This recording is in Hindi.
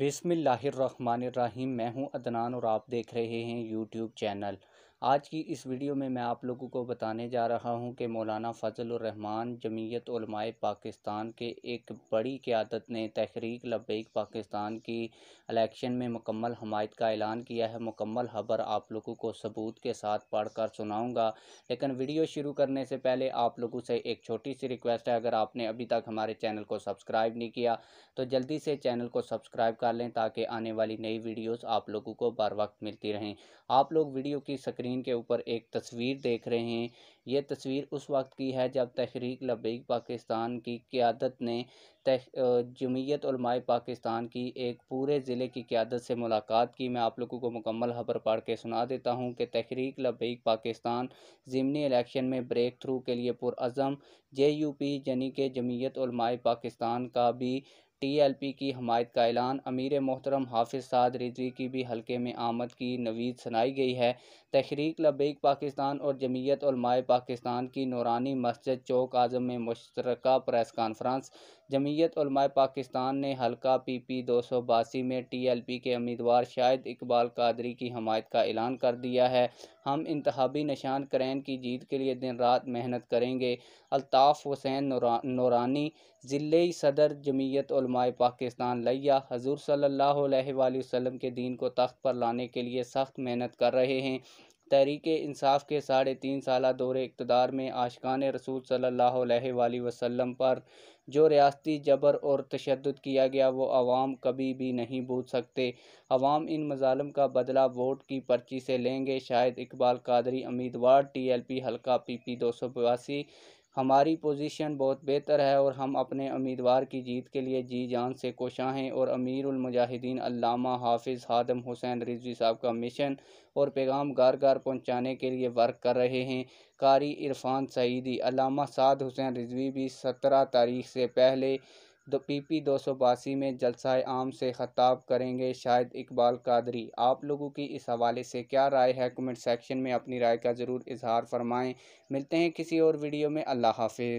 बिसमिल्लर मैं हूं अदनान और आप देख रहे हैं यूट्यूब चैनल आज की इस वीडियो में मैं आप लोगों को बताने जा रहा हूं कि मौलाना फ़जलरहमान जमीयत पाकिस्तान के एक बड़ी क्यादत ने तहरीक लबैक पाकिस्तान की इलेक्शन में मुकम्मल हमायत का ऐलान किया है मुकम्मल खबर आप लोगों को सबूत के साथ पढ़ कर सुनाऊँगा लेकिन वीडियो शुरू करने से पहले आप लोगों से एक छोटी सी रिक्वेस्ट है अगर आपने अभी तक हमारे चैनल को सब्सक्राइब नहीं किया तो जल्दी से चैनल को सब्सक्राइब कर लें ताकि आने वाली नई वीडियोज़ आप लोगों को बर वक्त मिलती रहें आप लोग वीडियो की स्क्रीन स्क्रीन के ऊपर एक तस्वीर देख रहे हैं ये तस्वीर उस वक्त की है जब तहरीक लबीक पाकिस्तान की क़्यादत ने तह जमीयत पाकिस्तान की एक पूरे ज़िले की क़्यादत से मुलाकात की मैं आप लोगों को मुकम्मल खबर पढ़ के सुना देता हूँ कि तहरीक लबीक पाकिस्तान ज़िमनी इलेक्शन में ब्रेक थ्रू के लिए पुरज़म जे यू पी यानी कि जमीयत पाकिस्तान का भी टी एल पी की हमायत का ऐलान अमीर मोहतरम हाफिज साद रिजवी की भी हल्के में आमद की नवीद सुनाई गई है तहरीक लबैक पाकिस्तान और जमीयत और माए पाकिस्तान की नौरानी मस्जिद चौक आजम में मुश्तरक प्रेस कॉन्फ्रेंस जमीयत पाकिस्तान ने हल्का पी पी दो सौ बासी में टी एल पी के उम्मीदवार शाहिद इकबाल कादरी की हमायत का ऐलान कर दिया है हम इंतबी निशान करैन की जीत के लिए दिन रात मेहनत करेंगे अल्ताफ़ हुसैन नौरा, नौरानी ज़िले सदर जमीयत पाकिस्तान लिया हजूर सल्ला वसम के दीन को तख्त पर लाने के लिए सख्त मेहनत कर रहे हैं तहरीक इंसाफ के साढ़े तीन साल दौरे इकतदार में आशकान रसूल सल्ला वसम पर जो रियाती जबर और तशद किया गया वो आवाम कभी भी नहीं भूल सकते आवाम इन मजालम का बदला वोट की पर्ची से लेंगे शायद इकबाल कादरी उम्मीदवार टी एल पी हल्का पी पी दो सौ बयासी हमारी पोजीशन बहुत बेहतर है और हम अपने उम्मीदवार की जीत के लिए जी जान से कोशां हैं और अमीर अमीरमिजाहिदीन अल्लामा हाफिज़ हादम हुसैन रिजवी साहब का मिशन और पैगाम घर घर पहुँचाने के लिए वर्क कर रहे हैं कारी इरफान सईदी अलामा साद हुसैन रिजवी भी सत्रह तारीख से पहले दो पी पी दो सौ बासी में जलसाए आम से ख़ताब करेंगे शायद इकबाल कादरी आप लोगों की इस हवाले से क्या राय है कमेंट सेक्शन में अपनी राय का ज़रूर इजहार फरमाएँ मिलते हैं किसी और वीडियो में अल्लाह हाफिज़